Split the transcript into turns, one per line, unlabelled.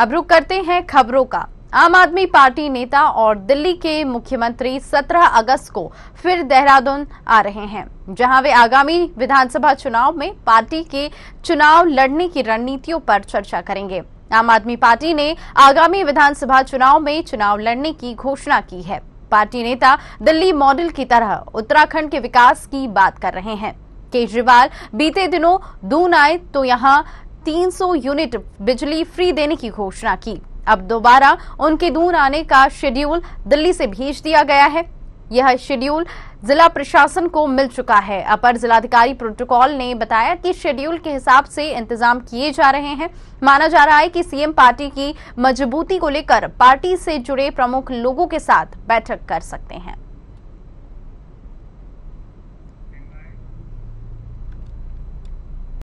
अब रुक करते हैं खबरों का आम आदमी पार्टी नेता और दिल्ली के मुख्यमंत्री 17 अगस्त को फिर देहरादून आ रहे हैं जहां वे आगामी विधानसभा चुनाव में पार्टी के चुनाव लड़ने की रणनीतियों पर चर्चा करेंगे आम आदमी पार्टी ने आगामी विधानसभा चुनाव में चुनाव लड़ने की घोषणा की है पार्टी नेता दिल्ली मॉडल की तरह उत्तराखंड के विकास की बात कर रहे हैं केजरीवाल बीते दिनों दून आए तो यहाँ 300 यूनिट बिजली फ्री देने की घोषणा की अब दोबारा उनके दूर आने का शेड्यूल दिल्ली से भेज दिया गया है यह शेड्यूल जिला प्रशासन को मिल चुका है अपर जिलाधिकारी प्रोटोकॉल ने बताया कि शेड्यूल के हिसाब से इंतजाम किए जा रहे हैं माना जा रहा है कि सीएम पार्टी की मजबूती को लेकर पार्टी से जुड़े प्रमुख लोगों के साथ बैठक कर सकते हैं